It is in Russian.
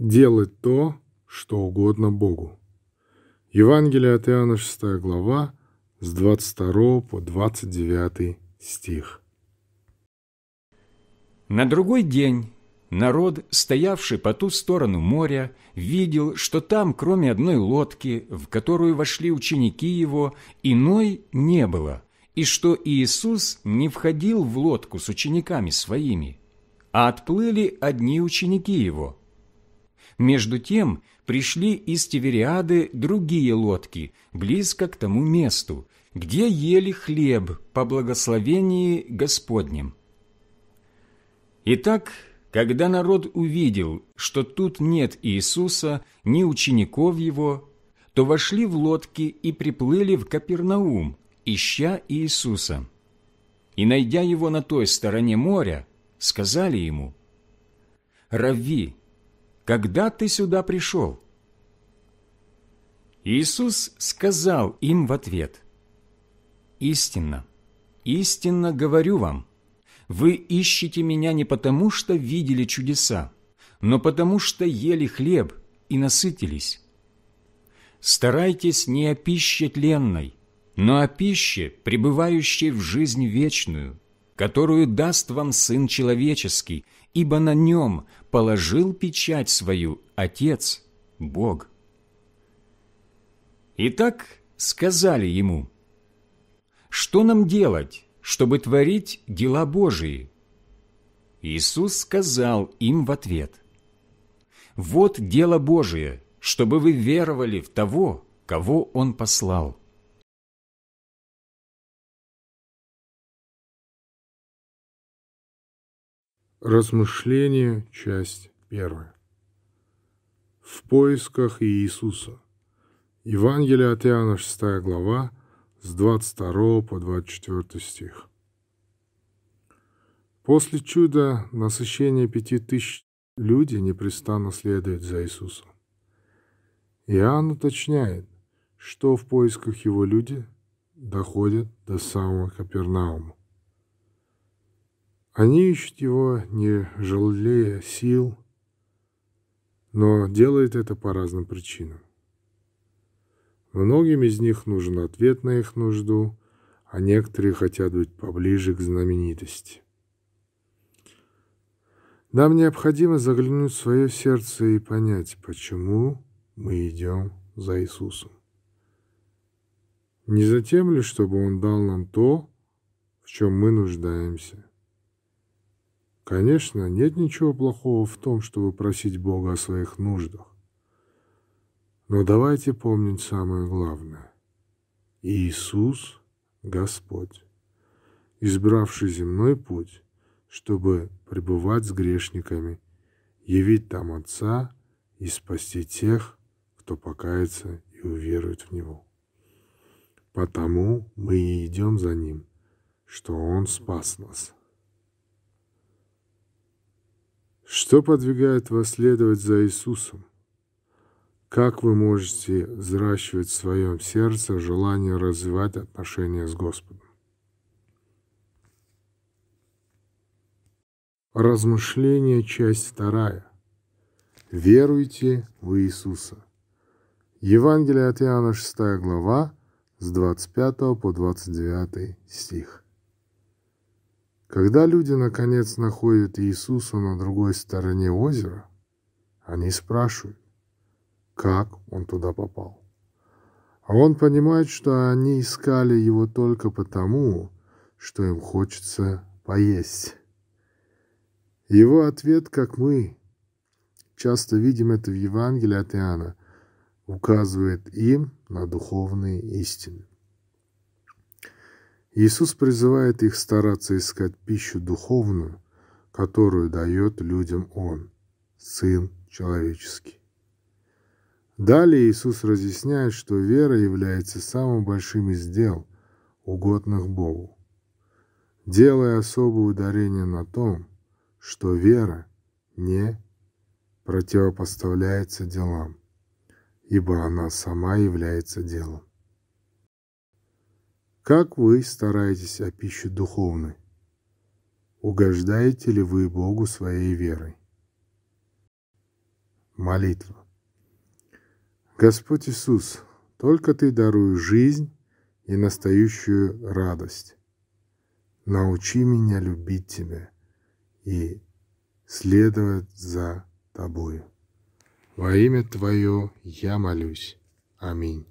делать то, что угодно Богу. Евангелие от Иоанна 6 глава с 22 по 29 стих. На другой день народ, стоявший по ту сторону моря, видел, что там, кроме одной лодки, в которую вошли ученики его, иной не было, и что Иисус не входил в лодку с учениками своими, а отплыли одни ученики его – между тем пришли из Тевериады другие лодки, близко к тому месту, где ели хлеб по благословении Господнем. Итак, когда народ увидел, что тут нет Иисуса, ни учеников Его, то вошли в лодки и приплыли в Капернаум, ища Иисуса. И, найдя Его на той стороне моря, сказали Ему, «Равви» когда ты сюда пришел?» Иисус сказал им в ответ, «Истинно, истинно говорю вам, вы ищете Меня не потому, что видели чудеса, но потому, что ели хлеб и насытились. Старайтесь не о пище тленной, но о пище, пребывающей в жизнь вечную, которую даст вам Сын Человеческий, ибо на Нем положил печать свою Отец, Бог». Итак, сказали ему, «Что нам делать, чтобы творить дела Божии?» Иисус сказал им в ответ, «Вот дело Божие, чтобы вы веровали в того, кого Он послал. Размышление, часть первая. В поисках Иисуса. Евангелие от Иоанна, 6 глава, с 22 по 24 стих. После чуда насыщения пяти тысяч люди непрестанно следуют за Иисусом. Иоанн уточняет, что в поисках его люди доходят до самого Капернаума. Они ищут его, не жалея сил, но делают это по разным причинам. Многим из них нужен ответ на их нужду, а некоторые хотят быть поближе к знаменитости. Нам необходимо заглянуть в свое сердце и понять, почему мы идем за Иисусом. Не за тем ли, чтобы Он дал нам то, в чем мы нуждаемся – Конечно, нет ничего плохого в том, чтобы просить Бога о своих нуждах. Но давайте помнить самое главное. Иисус – Господь, избравший земной путь, чтобы пребывать с грешниками, явить там Отца и спасти тех, кто покается и уверует в Него. Потому мы и идем за Ним, что Он спас нас. Что подвигает вас следовать за Иисусом? Как вы можете взращивать в своем сердце желание развивать отношения с Господом? Размышление, часть вторая. Веруйте в Иисуса. Евангелие от Иоанна, 6 глава, с 25 по 29 стих. Когда люди, наконец, находят Иисуса на другой стороне озера, они спрашивают, как он туда попал. А он понимает, что они искали его только потому, что им хочется поесть. Его ответ, как мы часто видим это в Евангелии от Иоанна, указывает им на духовные истины. Иисус призывает их стараться искать пищу духовную, которую дает людям Он, Сын Человеческий. Далее Иисус разъясняет, что вера является самым большим из дел, угодных Богу, делая особое ударение на том, что вера не противопоставляется делам, ибо она сама является делом. Как вы стараетесь о пище духовной? Угождаете ли вы Богу своей верой? Молитва. Господь Иисус, только Ты даруешь жизнь и настоящую радость. Научи меня любить Тебя и следовать за Тобою. Во имя Твое я молюсь. Аминь.